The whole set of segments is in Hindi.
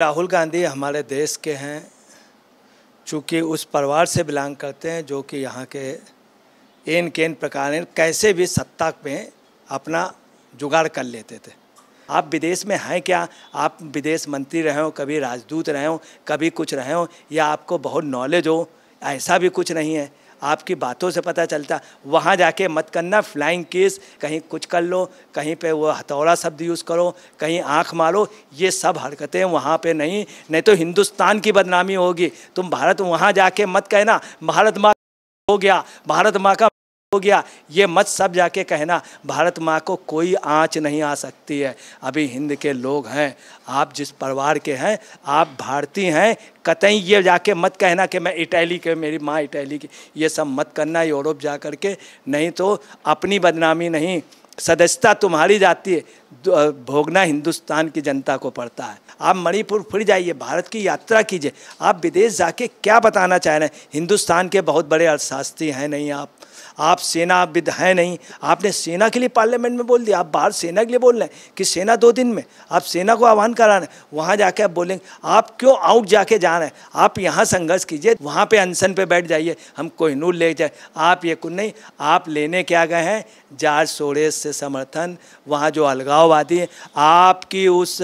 राहुल गांधी हमारे देश के हैं चूँकि उस परिवार से बिलोंग करते हैं जो कि यहाँ के एन केन प्रकार कैसे भी सत्ता में अपना जुगाड़ कर लेते थे आप विदेश में हैं क्या आप विदेश मंत्री रहे हो कभी राजदूत रहे हो कभी कुछ रहे हो या आपको बहुत नॉलेज हो ऐसा भी कुछ नहीं है आपकी बातों से पता चलता वहाँ जाके मत करना फ्लाइंग केस कहीं कुछ कर लो कहीं पे वो हथौड़ा शब्द यूज़ करो कहीं आँख मारो ये सब हरकतें वहाँ पे नहीं नहीं तो हिंदुस्तान की बदनामी होगी तुम भारत वहाँ जाके मत कहना भारत माँ हो गया भारत माँ का हो गया ये मत सब जाके कहना भारत माँ को कोई आँच नहीं आ सकती है अभी हिंद के लोग हैं आप जिस परिवार के हैं आप भारतीय हैं कतई ये जाके मत कहना कि मैं इटैली के मेरी माँ इटैली की ये सब मत करना यूरोप जा कर के नहीं तो अपनी बदनामी नहीं सदस्यता तुम्हारी जाती है भोगना हिंदुस्तान की जनता को पड़ता है आप मणिपुर फिर जाइए भारत की यात्रा कीजिए आप विदेश जाके क्या बताना चाह रहे हैं हिंदुस्तान के बहुत बड़े अर्थशास्त्री हैं नहीं आप आप सेना विद हैं नहीं आपने सेना के लिए पार्लियामेंट में बोल दिया आप बाहर सेना के लिए बोल रहे हैं कि सेना दो दिन में आप सेना को आह्वान करा रहे हैं वहाँ जाके आप बोलेंगे आप क्यों आउट जाके जा रहे हैं आप यहाँ संघर्ष कीजिए वहाँ पे अनशन पे बैठ जाइए हम कोहनूर ले जाए आप ये कुछ नहीं आप लेने के आ गए हैं जार्ज सोरेस से समर्थन वहाँ जो अलगाववादी हैं आपकी उस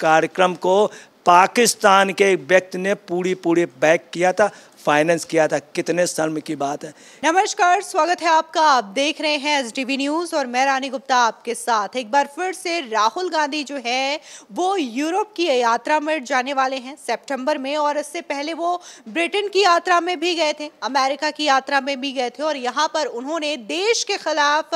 कार्यक्रम को पाकिस्तान के व्यक्ति ने पूरी पूरी बैक किया था फाइनेंस किया था कितने शर्म की बात है नमस्कार स्वागत है आपका आप देख रहे हैं एस न्यूज और मैं रानी गुप्ता आपके साथ एक बार फिर से राहुल गांधी जो है वो यूरोप की यात्रा में जाने वाले हैं सितंबर में और इससे पहले वो ब्रिटेन की यात्रा में भी गए थे अमेरिका की यात्रा में भी गए थे और यहाँ पर उन्होंने देश के खिलाफ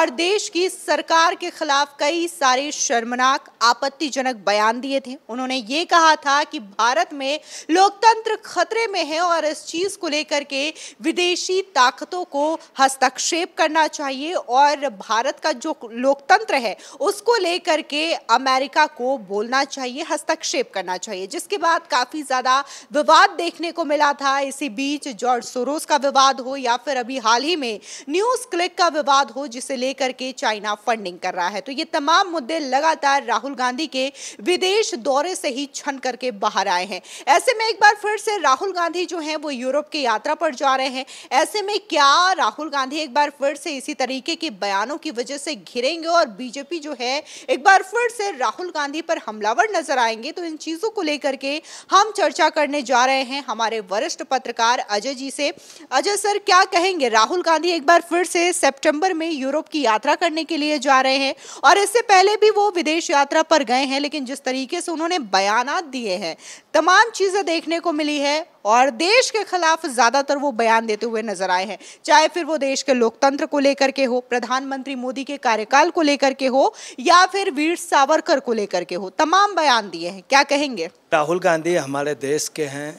और देश की सरकार के खिलाफ कई सारे शर्मनाक आपत्तिजनक बयान दिए थे उन्होंने ये कहा था कि भारत में लोकतंत्र खतरे में है और इस चीज़ को लेकर के विदेशी ताकतों को हस्तक्षेप करना चाहिए और भारत का जो लोकतंत्र है उसको लेकर के अमेरिका को बोलना चाहिए हस्तक्षेप करना चाहिए जिसके बाद काफ़ी ज़्यादा विवाद देखने को मिला था इसी बीच जॉर्ज सोरोस का विवाद हो या फिर अभी हाल ही में न्यूज़ क्लिक का विवाद हो जिसे लेकर के चाइना फंडिंग कर रहा है तो ये तमाम मुद्दे लगातार राहुल गांधी के विदेश दौरे से ही छन करके बाहर आए हैं ऐसे में एक बार फिर से राहुल गांधी जो है हैं वो यूरोप की यात्रा पर जा रहे हैं ऐसे में क्या राहुल गांधी एक बार फिर से इसी तरीके के बयानों की वजह से घिरेंगे और बीजेपी जो है एक बार फिर से राहुल गांधी पर हमलावर नजर आएंगे तो इन चीज़ों को लेकर के हम चर्चा करने जा रहे हैं हमारे वरिष्ठ पत्रकार अजय जी से अजय सर क्या कहेंगे राहुल गांधी एक बार फिर से सेप्टेम्बर में यूरोप की यात्रा करने के लिए जा रहे हैं और इससे पहले भी वो विदेश यात्रा पर गए हैं लेकिन जिस तरीके से उन्होंने बयान दिए हैं तमाम चीज़ें देखने को मिली है और देश के खिलाफ ज़्यादातर वो बयान देते हुए नजर आए हैं चाहे फिर वो देश के लोकतंत्र को लेकर के हो प्रधानमंत्री मोदी के कार्यकाल को लेकर के हो या फिर वीर सावरकर को लेकर के हो तमाम बयान दिए हैं क्या कहेंगे राहुल गांधी हमारे देश के हैं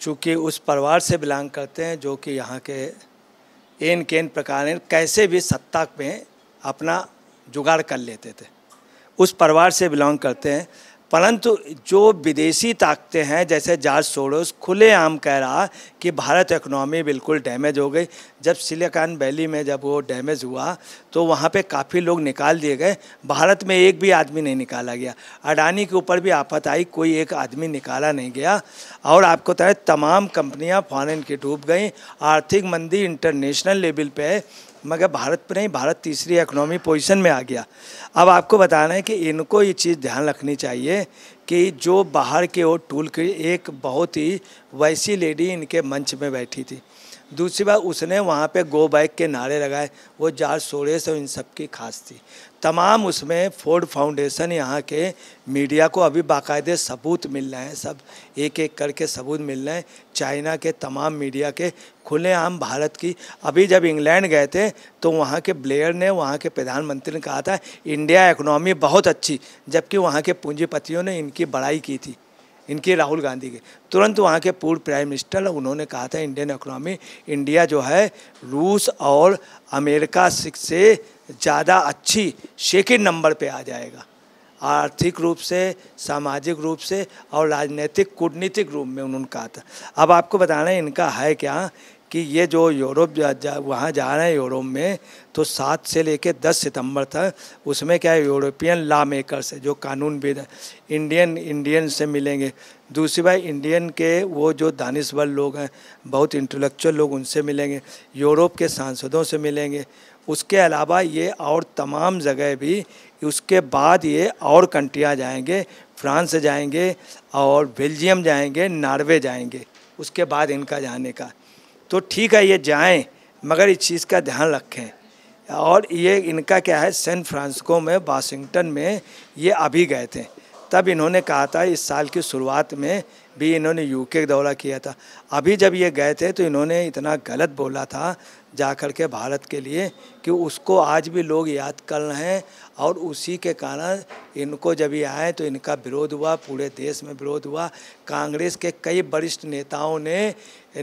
चूँकि उस परिवार से बिलोंग करते हैं जो कि यहाँ के एन केन प्रकार कैसे भी सत्ता में अपना जुगाड़ कर लेते थे उस परिवार से बिलोंग करते हैं परंतु जो विदेशी ताकतें हैं जैसे जार्ज सोडोस खुलेआम कह रहा कि भारत इकनॉमी बिल्कुल डैमेज हो गई जब सिलिकॉन वैली में जब वो डैमेज हुआ तो वहाँ पे काफ़ी लोग निकाल दिए गए भारत में एक भी आदमी नहीं निकाला गया अडानी के ऊपर भी आफत आई कोई एक आदमी निकाला नहीं गया और आपको तय तमाम कंपनियाँ फॉरन की डूब गई आर्थिक मंदी इंटरनेशनल लेवल पर मगर भारत पर नहीं भारत तीसरी इकोनॉमी पोजीशन में आ गया अब आपको बताना है कि इनको ये चीज़ ध्यान रखनी चाहिए कि जो बाहर के ओर टूल की एक बहुत ही वैसी लेडी इनके मंच में बैठी थी दूसरी बात उसने वहाँ पे गो बाइक के नारे लगाए वो जार सोरेस और इन सब की खास थी तमाम उसमें फोर्ड फाउंडेशन यहाँ के मीडिया को अभी बाकायदे सबूत मिल रहे हैं सब एक एक करके सबूत मिल रहे हैं चाइना के तमाम मीडिया के खुलेआम भारत की अभी जब इंग्लैंड गए थे तो वहाँ के ब्लेयर ने वहाँ के प्रधानमंत्री ने कहा था इंडिया इकोनॉमी बहुत अच्छी जबकि वहाँ के पूंजीपतियों ने इनकी बड़ाई की थी इनके राहुल गांधी के तुरंत वहाँ के पूर्व प्राइम मिनिस्टर उन्होंने कहा था इंडियन इकोनॉमी इंडिया जो है रूस और अमेरिका से ज़्यादा अच्छी सेकेंड नंबर पे आ जाएगा आर्थिक रूप से सामाजिक रूप से और राजनीतिक कूटनीतिक रूप में उन्होंने कहा था अब आपको बताना है इनका है क्या कि ये जो यूरोप जा, जा वहाँ जा रहे हैं यूरोप में तो सात से कर दस सितंबर तक उसमें क्या है यूरोपियन लॉ मेकर से जो कानून भी इंडियन इंडियन से मिलेंगे दूसरी बात इंडियन के वो जो दानिशवर लोग हैं बहुत इंटेलेक्चुअल लोग उनसे मिलेंगे यूरोप के सांसदों से मिलेंगे उसके अलावा ये और तमाम जगह भी उसके बाद ये और कंट्रियाँ जाएंगे फ्रांस जाएंगे और बेल्जियम जाएंगे नॉर्वे जाएंगे उसके बाद इनका जाने का तो ठीक है ये जाएं मगर इस चीज़ का ध्यान रखें और ये इनका क्या है सैन फ्रांसिस्को में वाशिंगटन में ये अभी गए थे तब इन्होंने कहा था इस साल की शुरुआत में भी इन्होंने यूके का दौरा किया था अभी जब ये गए थे तो इन्होंने इतना गलत बोला था जा कर के भारत के लिए कि उसको आज भी लोग याद कर रहे हैं और उसी के कारण इनको जब ये आए तो इनका विरोध हुआ पूरे देश में विरोध हुआ कांग्रेस के कई वरिष्ठ नेताओं ने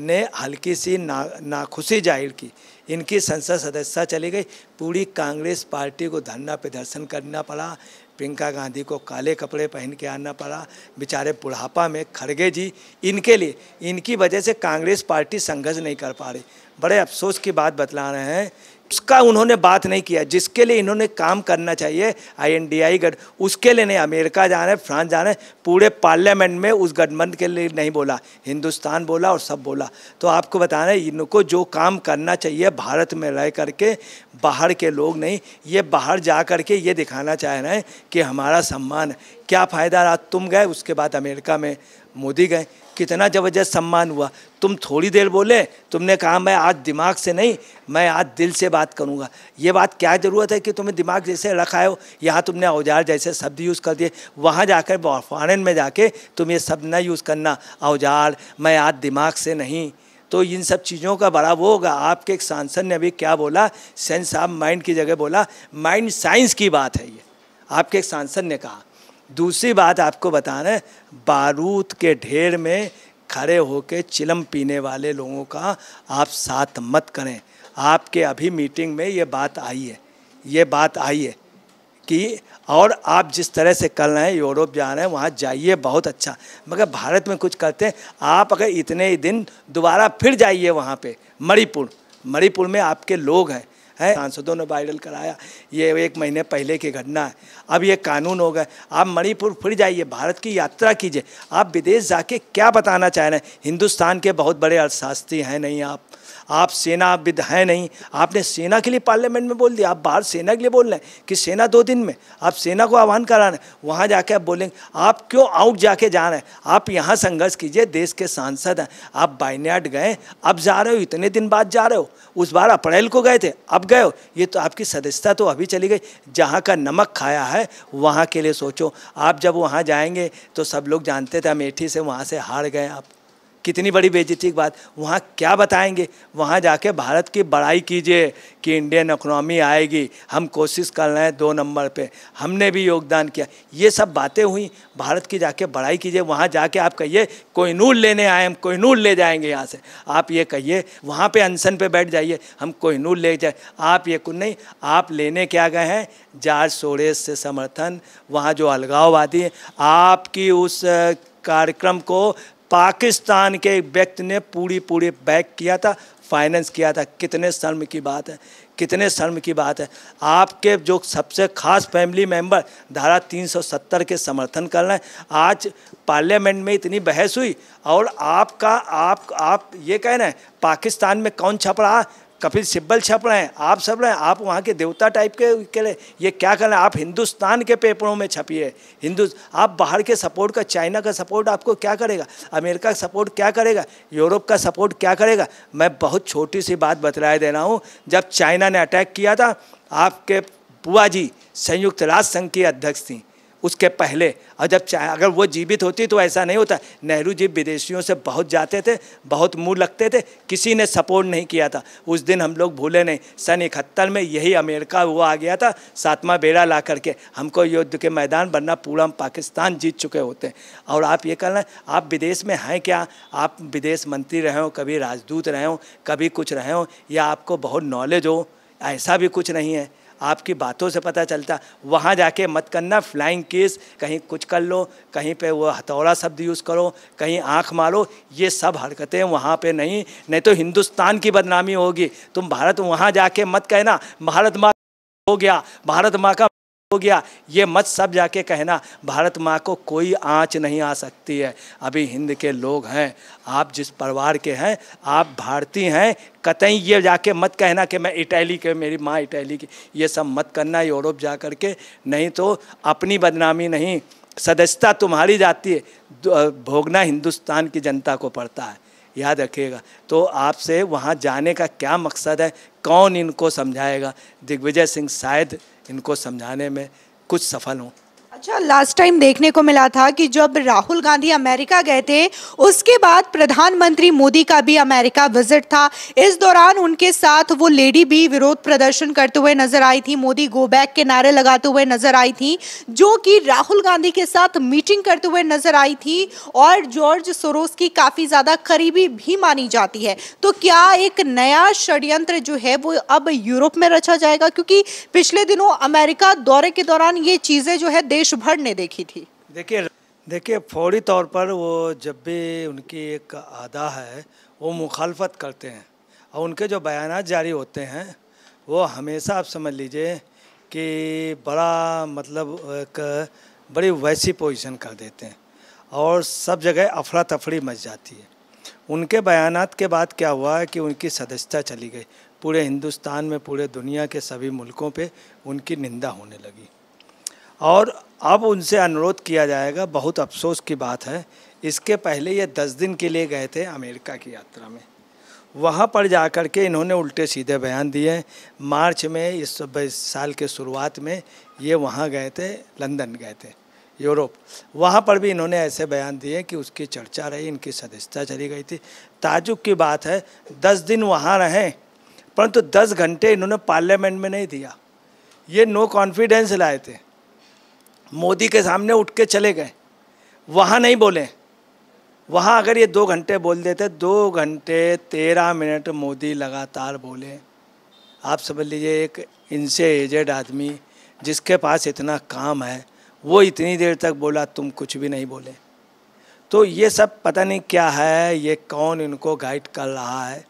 ने हल्की सी ना नाखुशी जाहिर की इनकी संसद सदस्यता चली गई पूरी कांग्रेस पार्टी को धरना प्रदर्शन करना पड़ा प्रियंका गांधी को काले कपड़े पहन के आना पड़ा बेचारे बुढ़ापा में खड़गे जी इनके लिए इनकी वजह से कांग्रेस पार्टी संघर्ष नहीं कर पा रही बड़े अफसोस की बात बतला रहे हैं उसका उन्होंने बात नहीं किया जिसके लिए इन्होंने काम करना चाहिए आई एन डी आई उसके लिए नहीं अमेरिका जाना फ्रांस जा रहे पूरे पार्लियामेंट में उस गठबंधन के लिए नहीं बोला हिंदुस्तान बोला और सब बोला तो आपको बताना है इनको जो काम करना चाहिए भारत में रह करके बाहर के लोग नहीं ये बाहर जा करके ये दिखाना चाह रहे हैं कि हमारा सम्मान क्या फ़ायदा रहा तुम गए उसके बाद अमेरिका में मोदी गए कितना ज़बरदस्त सम्मान हुआ तुम थोड़ी देर बोले तुमने कहा मैं आज दिमाग से नहीं मैं आज दिल से बात करूँगा ये बात क्या ज़रूरत है कि तुम्हें दिमाग जैसे रखाए हो यहाँ तुमने औजार जैसे शब्द यूज़ कर दिए वहाँ जाकर फॉरन में जाके तुम ये शब्द ना यूज़ करना औजार मैं आज दिमाग से नहीं तो इन सब चीज़ों का बड़ा वो होगा आपके एक सांसद ने अभी क्या बोला सेंस ऑफ माइंड की जगह बोला माइंड साइंस की बात है ये आपके एक सांसद ने कहा दूसरी बात आपको बता रहे बारूद के ढेर में खड़े होकर चिलम पीने वाले लोगों का आप साथ मत करें आपके अभी मीटिंग में ये बात आई है ये बात आई है कि और आप जिस तरह से कर रहे हैं यूरोप जा रहे हैं वहाँ जाइए बहुत अच्छा मगर भारत में कुछ करते हैं आप अगर इतने ही दिन दोबारा फिर जाइए वहाँ पे मणिपुर मणिपुर में आपके लोग हैं है हाँ। सांसदों ने वायरल कराया ये एक महीने पहले की घटना है अब ये कानून हो गए आप मणिपुर फिर जाइए भारत की यात्रा कीजिए आप विदेश जाके क्या बताना चाह रहे हैं हिंदुस्तान के बहुत बड़े अर्थशास्त्री हैं नहीं आप आप सेनाविद हैं नहीं आपने सेना के लिए पार्लियामेंट में बोल दिया आप बाहर सेना के लिए बोल रहे हैं कि सेना दो दिन में आप सेना को आह्वान करा रहे हैं वहाँ जाके आप बोलेंगे आप क्यों आउट जाके जा रहे हैं आप यहाँ संघर्ष कीजिए देश के सांसद हैं आप बाइनाट गए अब जा रहे हो इतने दिन बाद जा रहे हो उस बार अप्रैल को गए थे अब गए हो ये तो आपकी सदस्यता तो अभी चली गई जहाँ का नमक खाया है वहाँ के लिए सोचो आप जब वहाँ जाएंगे तो सब लोग जानते थे अमेठी से वहाँ से हार गए आप कितनी बड़ी बेजती की बात वहाँ क्या बताएंगे वहाँ जाके भारत की बड़ाई कीजिए कि इंडियन इकोनॉमी आएगी हम कोशिश कर रहे हैं दो नंबर पे हमने भी योगदान किया ये सब बातें हुई भारत की जाके बड़ाई कीजिए वहाँ जाके आप कहिए नूर लेने आए हम नूर ले जाएंगे यहाँ से आप ये कहिए वहाँ पे अनशन पे बैठ जाइए हम नूर ले जाए आप ये कुछ नहीं आप लेने क्या गए हैं जार्ज सोरेस से समर्थन वहाँ जो अलगाववादी आपकी उस कार्यक्रम को पाकिस्तान के एक व्यक्ति ने पूरी पूरी बैक किया था फाइनेंस किया था कितने शर्म की बात है कितने शर्म की बात है आपके जो सबसे खास फैमिली मेंबर धारा 370 के समर्थन कर रहे हैं आज पार्लियामेंट में इतनी बहस हुई और आपका आप आप ये कह रहे हैं पाकिस्तान में कौन छप रहा कपिल सिब्बल छप रहे हैं आप सब रहे हैं आप वहाँ के देवता टाइप के के लिए ये क्या कर रहे हैं आप हिंदुस्तान के पेपरों में छपिए हिंदू आप बाहर के सपोर्ट का चाइना का सपोर्ट आपको क्या करेगा अमेरिका का सपोर्ट क्या करेगा यूरोप का सपोर्ट क्या करेगा मैं बहुत छोटी सी बात बतलाए दे रहा हूँ जब चाइना ने अटैक किया था आपके बुआ जी संयुक्त राष्ट्र संघ की अध्यक्ष थी उसके पहले और जब चाहे अगर वो जीवित होती तो ऐसा नहीं होता नेहरू जी विदेशियों से बहुत जाते थे बहुत मुँह लगते थे किसी ने सपोर्ट नहीं किया था उस दिन हम लोग भूले नहीं सन इकहत्तर में यही अमेरिका वो आ गया था सातवां बेड़ा ला करके हमको युद्ध के मैदान बनना पूरा हम पाकिस्तान जीत चुके होते हैं और आप ये कहना आप विदेश में हैं क्या आप विदेश मंत्री रहे हो कभी राजदूत रहे हो कभी कुछ रहे हो या आपको बहुत नॉलेज हो ऐसा भी कुछ नहीं है आपकी बातों से पता चलता वहाँ जाके मत करना फ्लाइंग केस कहीं कुछ कर लो कहीं पे वो हथौड़ा शब्द यूज़ करो कहीं आँख मारो ये सब हरकतें वहाँ पे नहीं नहीं तो हिंदुस्तान की बदनामी होगी तुम भारत वहाँ जाके मत कहना भारत माँ हो गया भारत माँ का हो गया ये मत सब जाके कहना भारत माँ को कोई आँच नहीं आ सकती है अभी हिंद के लोग हैं आप जिस परिवार के हैं आप भारतीय हैं कतई ये जाके मत कहना कि मैं इटैली के मेरी माँ इटैली की ये सब मत करना यूरोप जा कर के नहीं तो अपनी बदनामी नहीं सदस्यता तुम्हारी जाती है भोगना हिंदुस्तान की जनता को पड़ता है याद रखिएगा तो आपसे वहाँ जाने का क्या मकसद है कौन इनको समझाएगा दिग्विजय सिंह शायद इनको समझाने में कुछ सफल हों अच्छा लास्ट टाइम देखने को मिला था कि जब राहुल गांधी अमेरिका गए थे उसके बाद प्रधानमंत्री मोदी का भी अमेरिका विजिट था इस दौरान उनके साथ वो लेडी भी विरोध प्रदर्शन करते हुए नजर आई थी मोदी गो बैक के नारे लगाते हुए नजर आई थी जो कि राहुल गांधी के साथ मीटिंग करते हुए नजर आई थी और जॉर्ज सोरोस की काफी ज्यादा करीबी भी मानी जाती है तो क्या एक नया षड्यंत्र जो है वो अब यूरोप में रचा जाएगा क्योंकि पिछले दिनों अमेरिका दौरे के दौरान ये चीजें जो है देश भर ने देखी थी देखिए देखिए फौरी तौर पर वो जब भी उनकी एक आदा है वो मुखालफत करते हैं और उनके जो बयान जारी होते हैं वो हमेशा आप समझ लीजिए कि बड़ा मतलब एक बड़ी वैसी पोजीशन कर देते हैं और सब जगह अफरा तफरी मच जाती है उनके बयान के बाद क्या हुआ है कि उनकी सदस्यता चली गई पूरे हिंदुस्तान में पूरे दुनिया के सभी मुल्कों पे उनकी निंदा होने लगी और अब उनसे अनुरोध किया जाएगा बहुत अफसोस की बात है इसके पहले ये दस दिन के लिए गए थे अमेरिका की यात्रा में वहाँ पर जा कर के इन्होंने उल्टे सीधे बयान दिए मार्च में इस साल के शुरुआत में ये वहाँ गए थे लंदन गए थे यूरोप वहाँ पर भी इन्होंने ऐसे बयान दिए कि उसकी चर्चा रही इनकी सदस्यता चली गई थी ताजुक की बात है दस दिन वहाँ रहें परंतु दस घंटे इन्होंने पार्लियामेंट में नहीं दिया ये नो कॉन्फिडेंस लाए थे मोदी के सामने उठ के चले गए वहाँ नहीं बोले वहाँ अगर ये दो घंटे बोल देते दो घंटे तेरह मिनट मोदी लगातार बोले आप समझ लीजिए एक इनसे एजेड आदमी जिसके पास इतना काम है वो इतनी देर तक बोला तुम कुछ भी नहीं बोले तो ये सब पता नहीं क्या है ये कौन इनको गाइड कर रहा है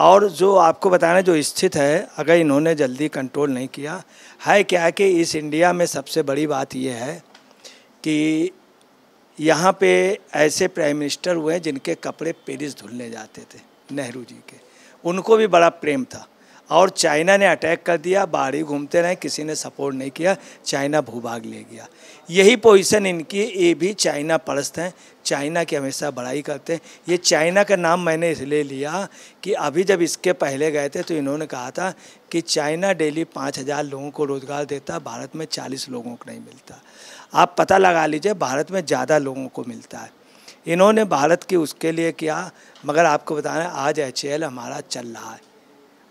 और जो आपको बताना जो स्थित है अगर इन्होंने जल्दी कंट्रोल नहीं किया है क्या कि इस इंडिया में सबसे बड़ी बात यह है कि यहाँ पे ऐसे प्राइम मिनिस्टर हुए जिनके कपड़े पेरिस धुलने जाते थे नेहरू जी के उनको भी बड़ा प्रेम था और चाइना ने अटैक कर दिया बाहर ही घूमते रहे किसी ने सपोर्ट नहीं किया चाइना भूभाग ले गया यही पोजीशन इनकी ये भी चाइना परस्त हैं चाइना की हमेशा बड़ाई करते हैं ये चाइना का नाम मैंने इसलिए लिया कि अभी जब इसके पहले गए थे तो इन्होंने कहा था कि चाइना डेली पाँच हज़ार लोगों को रोज़गार देता भारत में चालीस लोगों को नहीं मिलता आप पता लगा लीजिए भारत में ज़्यादा लोगों को मिलता है इन्होंने भारत की उसके लिए किया मगर आपको बताना आज एच हमारा चल रहा है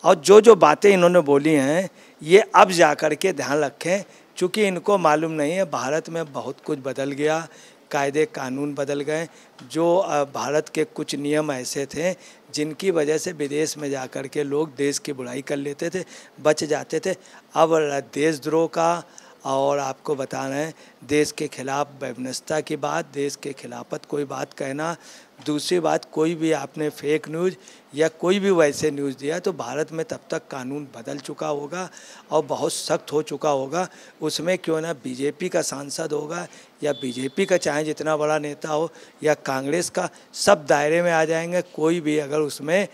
और जो जो बातें इन्होंने बोली हैं ये अब जा कर के ध्यान रखें चूँकि इनको मालूम नहीं है भारत में बहुत कुछ बदल गया कायदे कानून बदल गए जो भारत के कुछ नियम ऐसे थे जिनकी वजह से विदेश में जा कर के लोग देश की बुराई कर लेते थे बच जाते थे अब देशद्रोह का और आपको बता रहे हैं देश के खिलाफ व्यवस्था की बात देश के खिलाफत कोई बात कहना दूसरी बात कोई भी आपने फेक न्यूज़ या कोई भी वैसे न्यूज़ दिया तो भारत में तब तक कानून बदल चुका होगा और बहुत सख्त हो चुका होगा उसमें क्यों ना बीजेपी का सांसद होगा या बीजेपी का चाहे जितना बड़ा नेता हो या कांग्रेस का सब दायरे में आ जाएंगे कोई भी अगर उसमें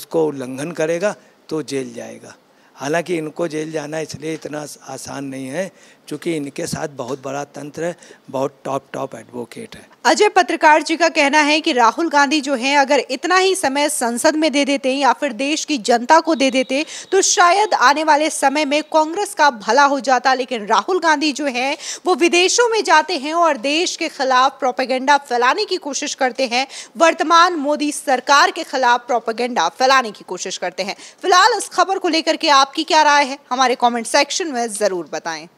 उसको उल्लंघन करेगा तो जेल जाएगा हालांकि इनको जेल जाना इसलिए इतना आसान नहीं है क्योंकि इनके साथ बहुत बड़ा तंत्र है बहुत टॉप टॉप एडवोकेट है अजय पत्रकार जी का कहना है कि राहुल गांधी जो हैं अगर इतना ही समय संसद में दे देते या फिर देश की जनता को दे देते तो शायद आने वाले समय में कांग्रेस का भला हो जाता लेकिन राहुल गांधी जो है वो विदेशों में जाते हैं और देश के खिलाफ प्रोपेगेंडा फैलाने की कोशिश करते हैं वर्तमान मोदी सरकार के खिलाफ प्रोपेगेंडा फैलाने की कोशिश करते हैं फिलहाल इस खबर को लेकर के आप आपकी क्या राय है हमारे कमेंट सेक्शन में ज़रूर बताएं